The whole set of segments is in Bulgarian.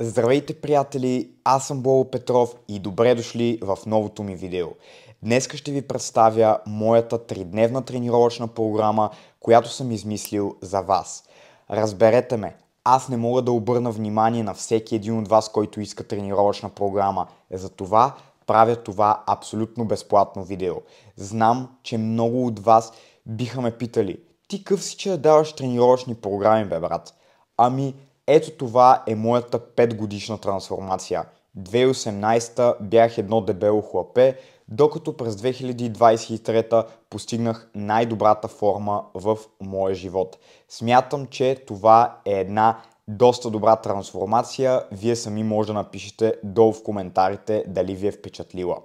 Здравейте, приятели! Аз съм Боло Петров и добре дошли в новото ми видео. Днес ще ви представя моята тридневна тренировъчна програма, която съм измислил за вас. Разберете ме, аз не мога да обърна внимание на всеки един от вас, който иска тренировъчна програма. Затова правя това абсолютно безплатно видео. Знам, че много от вас биха ме питали, ти къв си, че даваш тренировъчни програми, бе брат? Ами, ето това е моята 5 годишна трансформация. 2018 та бях едно дебело хлапе, докато през 2023 постигнах най-добрата форма в моя живот. Смятам, че това е една доста добра трансформация. Вие сами може да напишете долу в коментарите дали ви е впечатлила.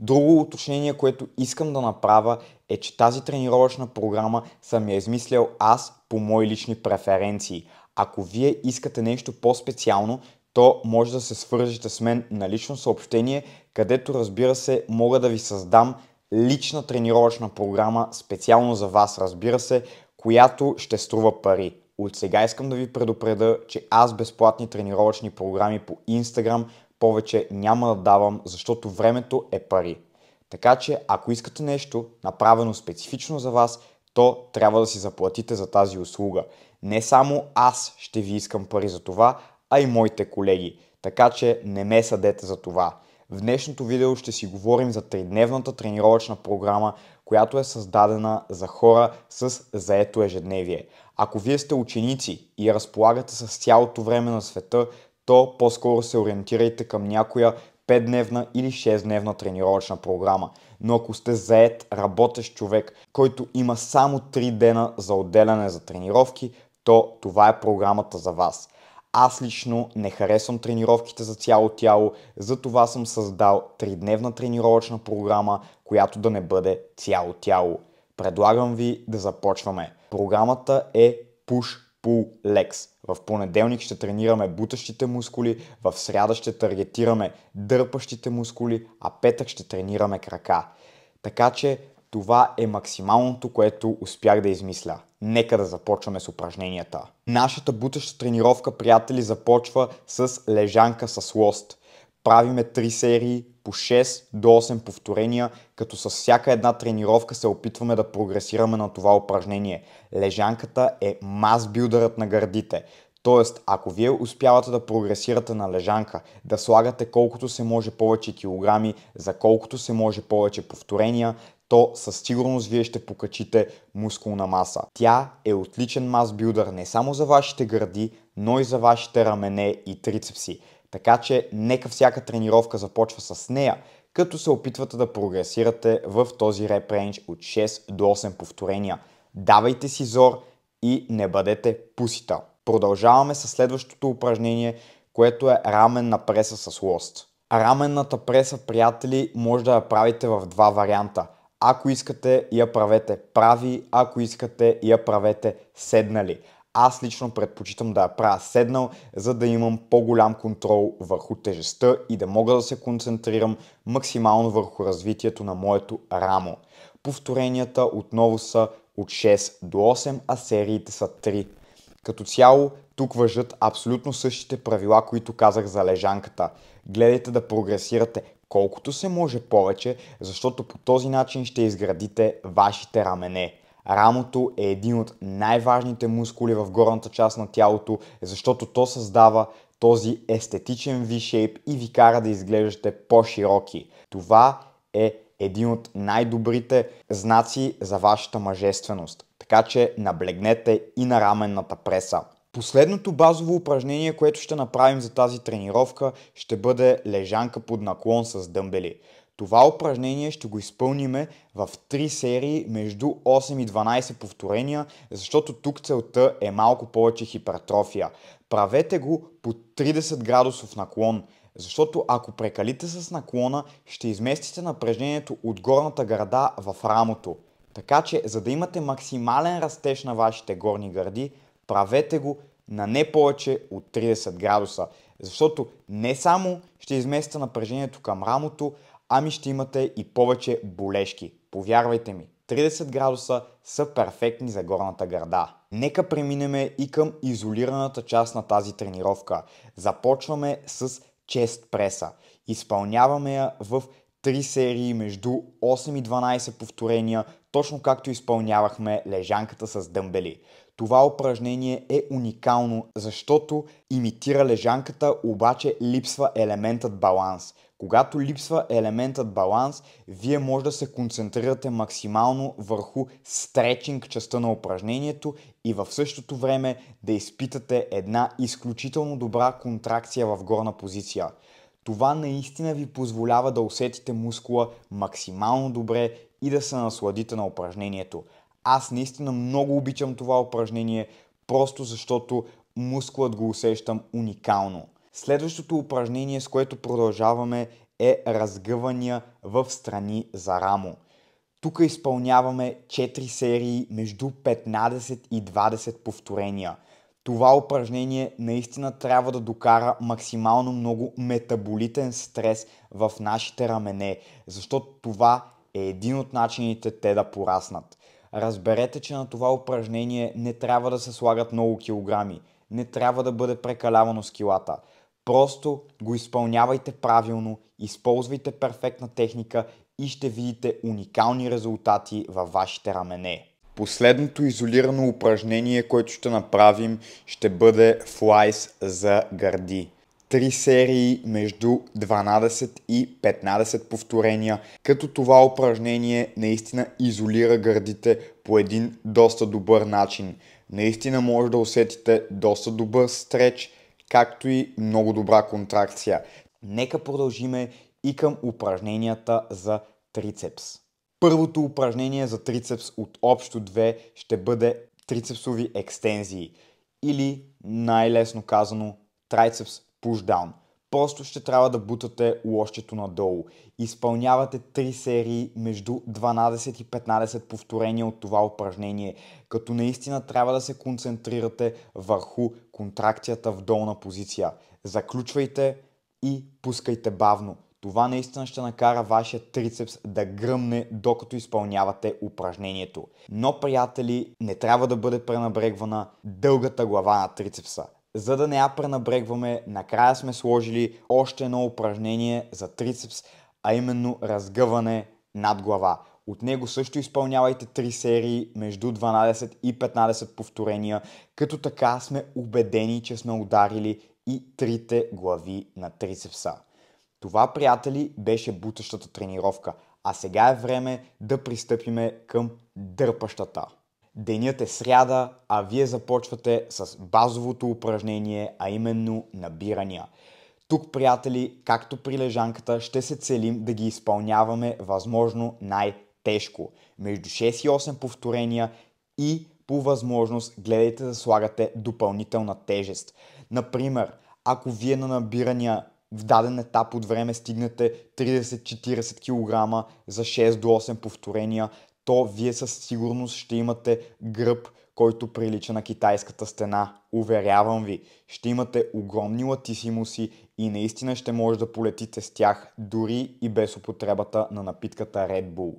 Друго уточнение, което искам да направя е, че тази тренировъчна програма съм я измислял аз по мои лични преференции – ако вие искате нещо по-специално, то може да се свържете с мен на лично съобщение, където разбира се мога да ви създам лична тренировъчна програма специално за вас, разбира се, която ще струва пари. От сега искам да ви предупреда, че аз безплатни тренировъчни програми по Instagram повече няма да давам, защото времето е пари. Така че, ако искате нещо направено специфично за вас, то трябва да си заплатите за тази услуга. Не само аз ще ви искам пари за това, а и моите колеги. Така че не ме съдете за това. В днешното видео ще си говорим за тридневната тренировъчна програма, която е създадена за хора с заето ежедневие. Ако вие сте ученици и разполагате с цялото време на света, то по-скоро се ориентирайте към някоя 5-дневна или 6-дневна тренировъчна програма. Но ако сте заед, работещ човек, който има само 3 дена за отделяне за тренировки, то това е програмата за вас. Аз лично не харесвам тренировките за цяло тяло, затова съм създал 3-дневна тренировъчна програма, която да не бъде цяло тяло. Предлагам ви да започваме. Програмата е Push pull legs. В понеделник ще тренираме бутащите мускули, в сряда ще таргетираме дърпащите мускули, а петък ще тренираме крака. Така че това е максималното, което успях да измисля. Нека да започваме с упражненията. Нашата бутаща тренировка, приятели, започва с лежанка с лост. Правиме 3 серии по 6 до 8 повторения, като с всяка една тренировка се опитваме да прогресираме на това упражнение. Лежанката е масбилдърът на гърдите. Тоест, ако вие успявате да прогресирате на лежанка, да слагате колкото се може повече килограми, за колкото се може повече повторения, то със сигурност вие ще покачите мускулна маса. Тя е отличен масбилдър не само за вашите гърди, но и за вашите рамене и трицепси. Така че нека всяка тренировка започва с нея, като се опитвате да прогресирате в този реп рейндж от 6 до 8 повторения. Давайте си зор и не бъдете пусита. Продължаваме с следващото упражнение, което е раменна преса с лост. Раменната преса, приятели, може да я правите в два варианта. Ако искате, я правете прави, ако искате, я правете седнали. Аз лично предпочитам да я правя седнал, за да имам по-голям контрол върху тежестта и да мога да се концентрирам максимално върху развитието на моето рамо. Повторенията отново са от 6 до 8, а сериите са 3. Като цяло, тук въжат абсолютно същите правила, които казах за лежанката. Гледайте да прогресирате колкото се може повече, защото по този начин ще изградите вашите рамене. Рамото е един от най-важните мускули в горната част на тялото, защото то създава този естетичен v шейп и ви кара да изглеждате по-широки. Това е един от най-добрите знаци за вашата мъжественост. Така че наблегнете и на раменната преса. Последното базово упражнение, което ще направим за тази тренировка, ще бъде лежанка под наклон с дъмбели. Това упражнение ще го изпълниме в 3 серии между 8 и 12 повторения, защото тук целта е малко повече хипертрофия. Правете го по 30 градусов наклон, защото ако прекалите с наклона, ще изместите напрежението от горната града в рамото. Така че, за да имате максимален растеж на вашите горни гърди, правете го на не повече от 30 градуса. Защото не само ще изместите напрежението към рамото, ами ще имате и повече болешки. Повярвайте ми, 30 градуса са перфектни за горната гърда. Нека преминеме и към изолираната част на тази тренировка. Започваме с чест преса. Изпълняваме я в 3 серии между 8 и 12 повторения, точно както изпълнявахме лежанката с дъмбели. Това упражнение е уникално, защото имитира лежанката, обаче липсва елементът баланс. Когато липсва елементът баланс, вие може да се концентрирате максимално върху стречинг частта на упражнението и в същото време да изпитате една изключително добра контракция в горна позиция. Това наистина ви позволява да усетите мускула максимално добре и да се насладите на упражнението. Аз наистина много обичам това упражнение, просто защото мускулът го усещам уникално. Следващото упражнение, с което продължаваме е разгъвания в страни за рамо. Тук изпълняваме 4 серии между 15 и 20 повторения. Това упражнение наистина трябва да докара максимално много метаболитен стрес в нашите рамене, защото това е един от начините те да пораснат. Разберете, че на това упражнение не трябва да се слагат много килограми. Не трябва да бъде прекалявано с килата. Просто го изпълнявайте правилно, използвайте перфектна техника и ще видите уникални резултати във вашите рамене. Последното изолирано упражнение, което ще направим, ще бъде флайс за гърди. Три серии между 12 и 15 повторения, като това упражнение наистина изолира гърдите по един доста добър начин. Наистина може да усетите доста добър стреч, както и много добра контракция. Нека продължиме и към упражненията за трицепс. Първото упражнение за трицепс от общо две ще бъде трицепсови екстензии или най-лесно казано трицепс пушдаун. Просто ще трябва да бутате лошчето надолу. Изпълнявате 3 серии между 12 и 15 повторения от това упражнение, като наистина трябва да се концентрирате върху контракцията в долна позиция. Заключвайте и пускайте бавно. Това наистина ще накара вашия трицепс да гръмне, докато изпълнявате упражнението. Но, приятели, не трябва да бъде пренабрегвана дългата глава на трицепса. За да не я пренабрегваме, накрая сме сложили още едно упражнение за трицепс, а именно разгъване над глава. От него също изпълнявайте 3 серии между 12 и 15 повторения, като така сме убедени, че сме ударили и трите глави на трицепса. Това, приятели, беше бутащата тренировка, а сега е време да пристъпиме към дърпащата. Денят е сряда, а вие започвате с базовото упражнение, а именно набирания. Тук, приятели, както при лежанката, ще се целим да ги изпълняваме възможно най-тежко. Между 6 и 8 повторения и по възможност гледайте да слагате допълнителна тежест. Например, ако вие на набирания в даден етап от време стигнете 30-40 кг за 6 до 8 повторения, то вие със сигурност ще имате гръб, който прилича на китайската стена. Уверявам ви, ще имате огромни латисимуси и наистина ще може да полетите с тях дори и без употребата на напитката Red Bull.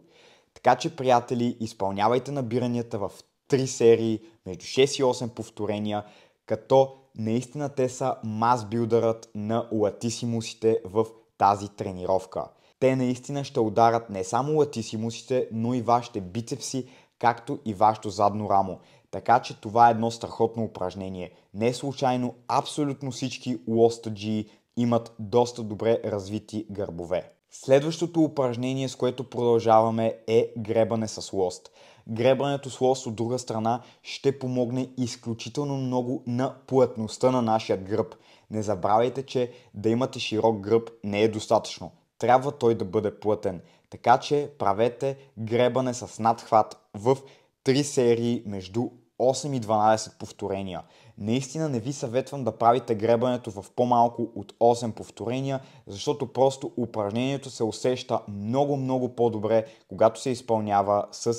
Така че, приятели, изпълнявайте набиранията в 3 серии, между 6 и 8 повторения, като наистина те са масбилдърът на латисимусите в тази тренировка. Те наистина ще ударат не само латисимусите, но и вашите бицепси, както и вашето задно рамо. Така че това е едно страхотно упражнение. Не случайно абсолютно всички лостаджии имат доста добре развити гърбове. Следващото упражнение, с което продължаваме е гребане с лост. Гребането с лост от друга страна ще помогне изключително много на плътността на нашия гръб. Не забравяйте, че да имате широк гръб не е достатъчно трябва той да бъде плътен. Така че правете гребане с надхват в 3 серии между 8 и 12 повторения. Наистина не ви съветвам да правите гребането в по-малко от 8 повторения, защото просто упражнението се усеща много-много по-добре, когато се изпълнява с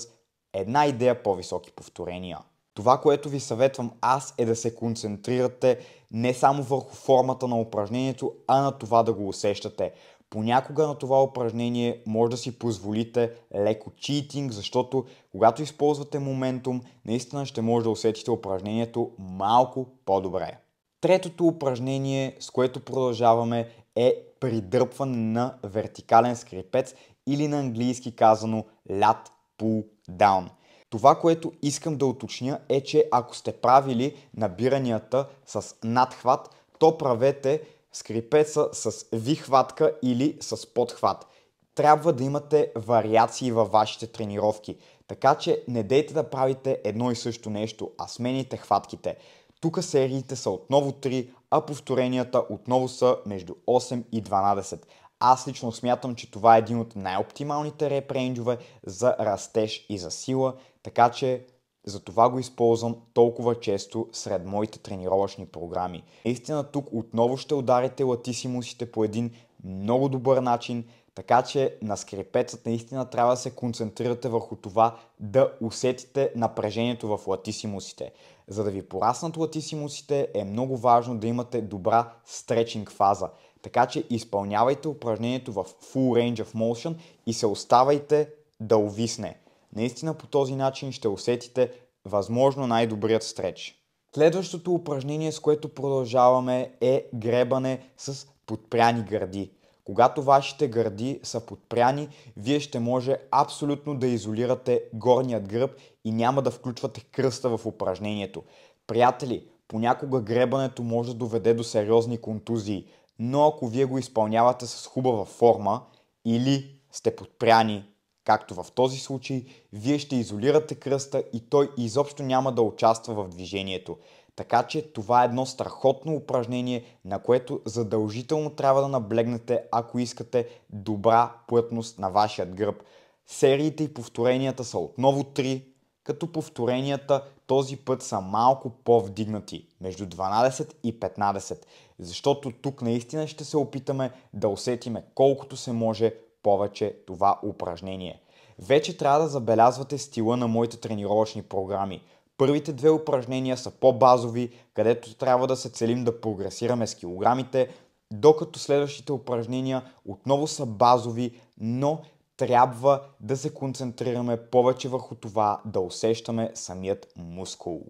една идея по-високи повторения. Това, което ви съветвам аз е да се концентрирате не само върху формата на упражнението, а на това да го усещате. Понякога на това упражнение може да си позволите леко читинг, защото когато използвате моментум, наистина ще може да усетите упражнението малко по-добре. Третото упражнение, с което продължаваме е придърпване на вертикален скрипец или на английски казано lat pull down. Това, което искам да уточня е, че ако сте правили набиранията с надхват, то правете скрипеца с вихватка или с подхват. Трябва да имате вариации във вашите тренировки, така че не дейте да правите едно и също нещо, а смените хватките. Тук сериите са отново 3, а повторенията отново са между 8 и 12. Аз лично смятам, че това е един от най-оптималните репрейнджове за растеж и за сила, така че затова го използвам толкова често сред моите тренировъчни програми. Истина тук отново ще ударите латисимусите по един много добър начин, така че на скрипецът наистина трябва да се концентрирате върху това да усетите напрежението в латисимусите. За да ви пораснат латисимусите е много важно да имате добра стречинг фаза. Така че изпълнявайте упражнението в Full Range of Motion и се оставайте да увисне. Наистина по този начин ще усетите възможно най-добрият стреч. Следващото упражнение, с което продължаваме е гребане с подпряни гърди. Когато вашите гърди са подпряни, вие ще може абсолютно да изолирате горният гръб и няма да включвате кръста в упражнението. Приятели, понякога гребането може да доведе до сериозни контузии, но ако вие го изпълнявате с хубава форма или сте подпряни Както в този случай, вие ще изолирате кръста и той изобщо няма да участва в движението. Така че това е едно страхотно упражнение, на което задължително трябва да наблегнете, ако искате добра плътност на вашият гръб. Сериите и повторенията са отново 3, като повторенията този път са малко по-вдигнати, между 12 и 15, защото тук наистина ще се опитаме да усетиме колкото се може повече това упражнение. Вече трябва да забелязвате стила на моите тренировъчни програми. Първите две упражнения са по-базови, където трябва да се целим да прогресираме с килограмите, докато следващите упражнения отново са базови, но трябва да се концентрираме повече върху това да усещаме самият мускул.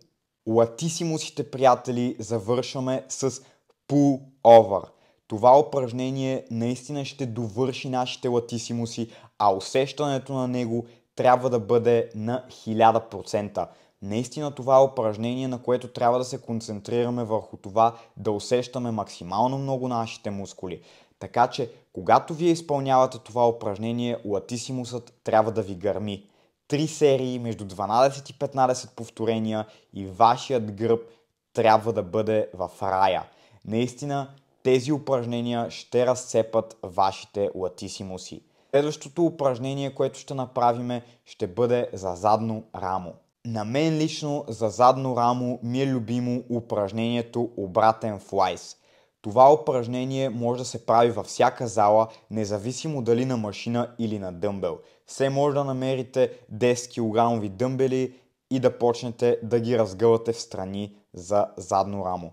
Латисимусите, приятели, завършваме с pull-over – това упражнение наистина ще довърши нашите латисимуси, а усещането на него трябва да бъде на 1000%. Наистина това е упражнение, на което трябва да се концентрираме върху това да усещаме максимално много нашите мускули. Така че, когато вие изпълнявате това упражнение, латисимусът трябва да ви гърми. Три серии между 12 и 15 повторения и вашият гръб трябва да бъде в рая. Наистина, тези упражнения ще разцепат вашите латисимуси. Следващото упражнение, което ще направим, ще бъде за задно рамо. На мен лично за задно рамо ми е любимо упражнението обратен флайс. Това упражнение може да се прави във всяка зала, независимо дали на машина или на дъмбел. Все може да намерите 10 кг дъмбели и да почнете да ги разгъвате в страни за задно рамо.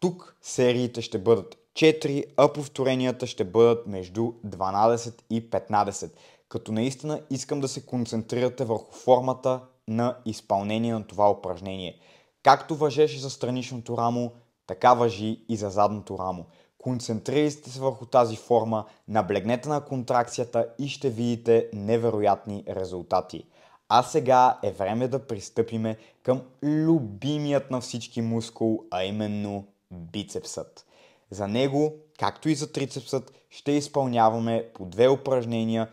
Тук сериите ще бъдат 4, а повторенията ще бъдат между 12 и 15, като наистина искам да се концентрирате върху формата на изпълнение на това упражнение. Както въжеше за страничното рамо, така въжи и за задното рамо. Концентрирайте се върху тази форма, наблегнете на контракцията и ще видите невероятни резултати. А сега е време да пристъпиме към любимият на всички мускул, а именно бицепсът. За него, както и за трицепсът, ще изпълняваме по две упражнения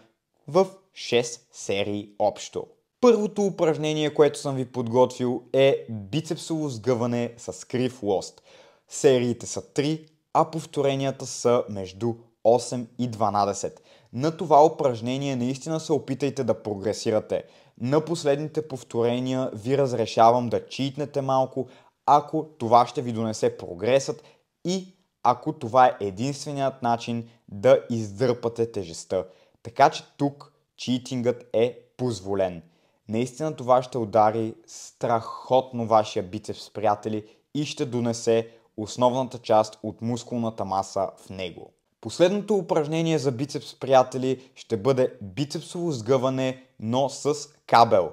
в 6 серии общо. Първото упражнение, което съм ви подготвил е бицепсово сгъване с крив лост. Сериите са 3, а повторенията са между 8 и 12. На това упражнение наистина се опитайте да прогресирате. На последните повторения ви разрешавам да читнете малко, ако това ще ви донесе прогресът и ако това е единственият начин да издърпате тежестта. Така че тук читингът е позволен. Наистина това ще удари страхотно вашия бицепс, приятели, и ще донесе основната част от мускулната маса в него. Последното упражнение за бицепс, приятели, ще бъде бицепсово сгъване, но с кабел.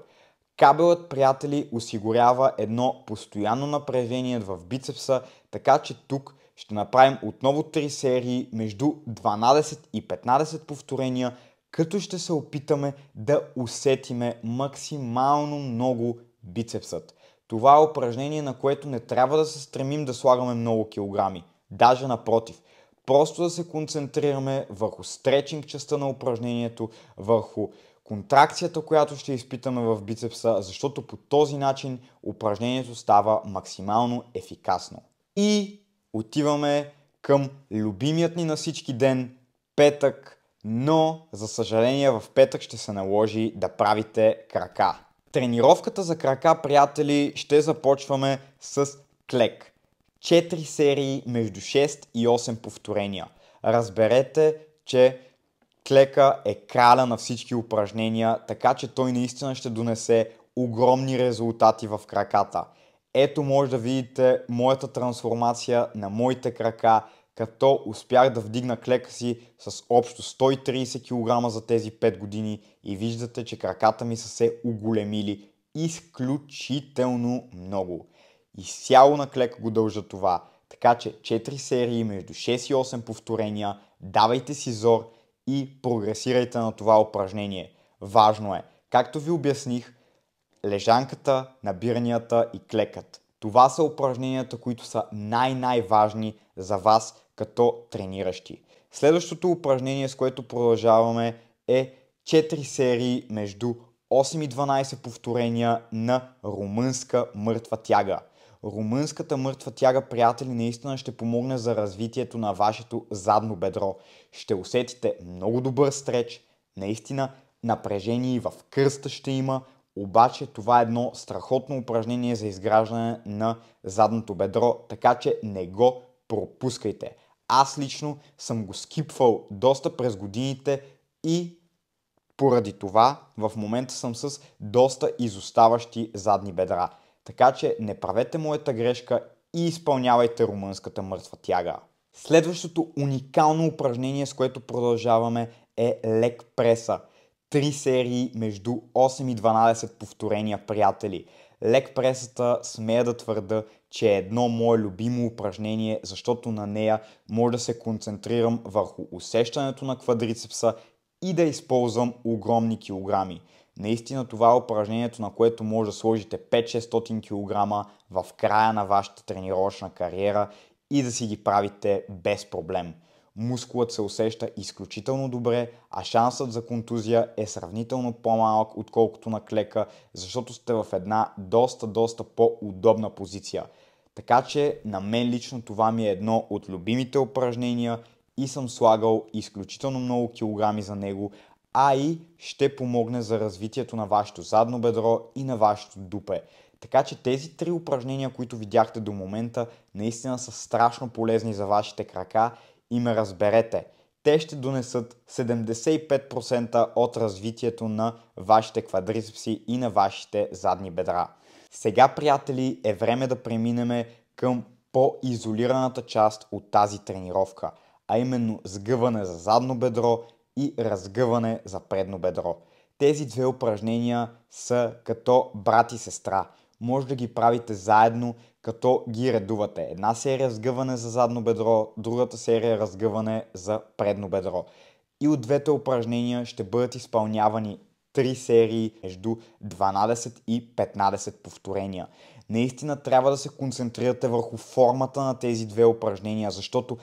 Кабелът, приятели, осигурява едно постоянно напрежение в бицепса, така че тук ще направим отново 3 серии между 12 и 15 повторения, като ще се опитаме да усетиме максимално много бицепсът. Това е упражнение, на което не трябва да се стремим да слагаме много килограми. Даже напротив. Просто да се концентрираме върху стречинг частта на упражнението, върху контракцията, която ще изпитаме в бицепса, защото по този начин упражнението става максимално ефикасно. И отиваме към любимият ни на всички ден петък, но за съжаление в петък ще се наложи да правите крака. Тренировката за крака, приятели, ще започваме с клек. 4 серии между 6 и 8 повторения. Разберете, че клека е краля на всички упражнения, така че той наистина ще донесе огромни резултати в краката. Ето може да видите моята трансформация на моите крака, като успях да вдигна клека си с общо 130 кг за тези 5 години и виждате, че краката ми са се оголемили изключително много. сяло на клека го дължа това, така че 4 серии между 6 и 8 повторения, давайте си зор и прогресирайте на това упражнение. Важно е, както ви обясних, лежанката, набиранията и клекът. Това са упражненията, които са най-най-важни за вас като трениращи. Следващото упражнение, с което продължаваме е 4 серии между 8 и 12 повторения на румънска мъртва тяга. Румънската мъртва тяга, приятели, наистина ще помогне за развитието на вашето задно бедро. Ще усетите много добър стреч, наистина напрежение и в кръста ще има, обаче това е едно страхотно упражнение за изграждане на задното бедро, така че не го пропускайте. Аз лично съм го скипвал доста през годините и поради това в момента съм с доста изоставащи задни бедра. Така че не правете моята грешка и изпълнявайте румънската мъртва тяга. Следващото уникално упражнение, с което продължаваме е лек преса – 3 серии между 8 и 12 повторения, приятели. Лек пресата смея да твърда, че е едно мое любимо упражнение, защото на нея може да се концентрирам върху усещането на квадрицепса и да използвам огромни килограми. Наистина това е упражнението, на което може да сложите 5-600 кг в края на вашата тренировъчна кариера и да си ги правите без проблем мускулът се усеща изключително добре, а шансът за контузия е сравнително по-малък, отколкото на клека, защото сте в една доста, доста по-удобна позиция. Така че на мен лично това ми е едно от любимите упражнения и съм слагал изключително много килограми за него, а и ще помогне за развитието на вашето задно бедро и на вашето дупе. Така че тези три упражнения, които видяхте до момента, наистина са страшно полезни за вашите крака и ме разберете. Те ще донесат 75% от развитието на вашите квадрицепси и на вашите задни бедра. Сега, приятели, е време да преминем към по-изолираната част от тази тренировка, а именно сгъване за задно бедро и разгъване за предно бедро. Тези две упражнения са като брат и сестра. Може да ги правите заедно като ги редувате. Една серия е сгъване за задно бедро, другата серия е разгъване за предно бедро. И от двете упражнения ще бъдат изпълнявани 3 серии между 12 и 15 повторения. Наистина трябва да се концентрирате върху формата на тези две упражнения, защото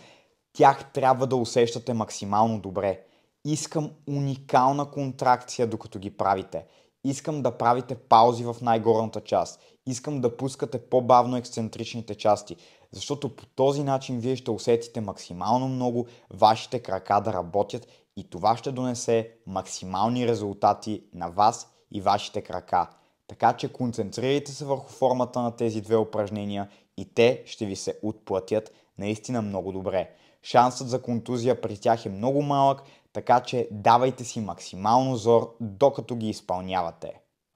тях трябва да усещате максимално добре. Искам уникална контракция докато ги правите искам да правите паузи в най-горната част. Искам да пускате по-бавно ексцентричните части, защото по този начин вие ще усетите максимално много вашите крака да работят и това ще донесе максимални резултати на вас и вашите крака. Така че концентрирайте се върху формата на тези две упражнения и те ще ви се отплатят наистина много добре. Шансът за контузия при тях е много малък, така че давайте си максимално зор, докато ги изпълнявате.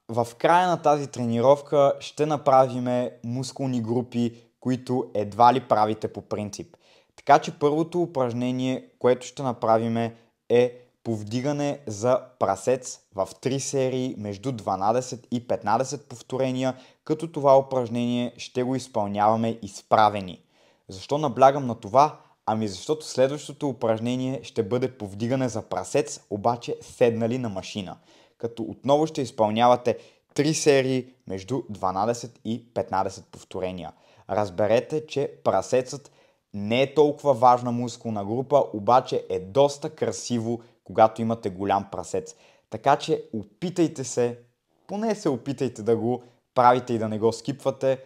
В края на тази тренировка ще направим мускулни групи, които едва ли правите по принцип. Така че първото упражнение, което ще направим е повдигане за прасец в 3 серии между 12 и 15 повторения, като това упражнение ще го изпълняваме изправени. Защо наблягам на това? Ами защото следващото упражнение ще бъде повдигане за прасец, обаче седнали на машина. Като отново ще изпълнявате 3 серии между 12 и 15 повторения. Разберете, че прасецът не е толкова важна мускулна група, обаче е доста красиво, когато имате голям прасец. Така че опитайте се, поне се опитайте да го правите и да не го скипвате,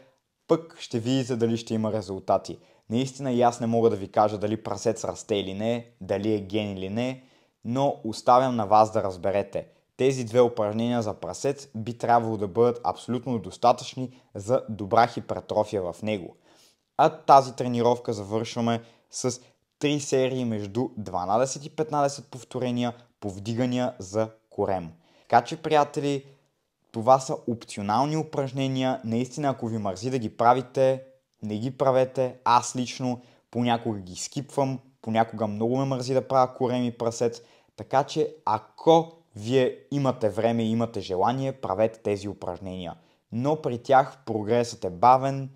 пък ще видите дали ще има резултати. Наистина и аз не мога да ви кажа дали прасец расте или не, дали е ген или не, но оставям на вас да разберете. Тези две упражнения за прасец би трябвало да бъдат абсолютно достатъчни за добра хипертрофия в него. А тази тренировка завършваме с 3 серии между 12 и 15 повторения повдигания за корем. Така че, приятели, това са опционални упражнения. Наистина, ако ви мързи да ги правите, не ги правете. Аз лично понякога ги скипвам, понякога много ме мързи да правя кореми прасец. Така че ако вие имате време и имате желание, правете тези упражнения. Но при тях прогресът е бавен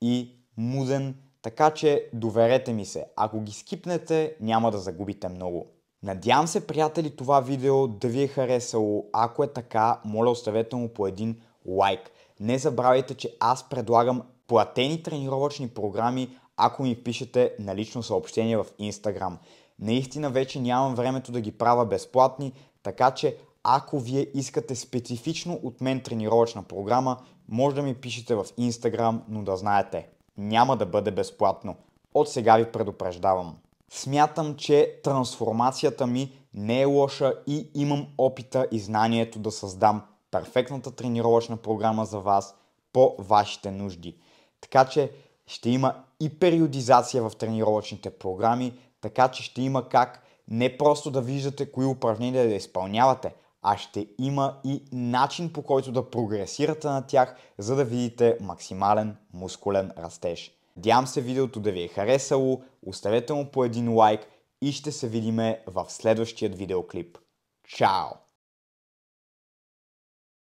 и муден, така че доверете ми се, ако ги скипнете, няма да загубите много. Надявам се, приятели, това видео да ви е харесало. Ако е така, моля оставете му по един лайк. Не забравяйте, че аз предлагам платени тренировъчни програми, ако ми пишете на лично съобщение в Instagram. Наистина вече нямам времето да ги правя безплатни, така че ако вие искате специфично от мен тренировъчна програма, може да ми пишете в Instagram, но да знаете, няма да бъде безплатно. От сега ви предупреждавам. Смятам, че трансформацията ми не е лоша и имам опита и знанието да създам перфектната тренировъчна програма за вас по вашите нужди. Така че ще има и периодизация в тренировъчните програми, така че ще има как не просто да виждате кои упражнения да изпълнявате, а ще има и начин по който да прогресирате на тях, за да видите максимален мускулен растеж. Надявам се видеото да ви е харесало, оставете му по един лайк и ще се видиме в следващия видеоклип. Чао!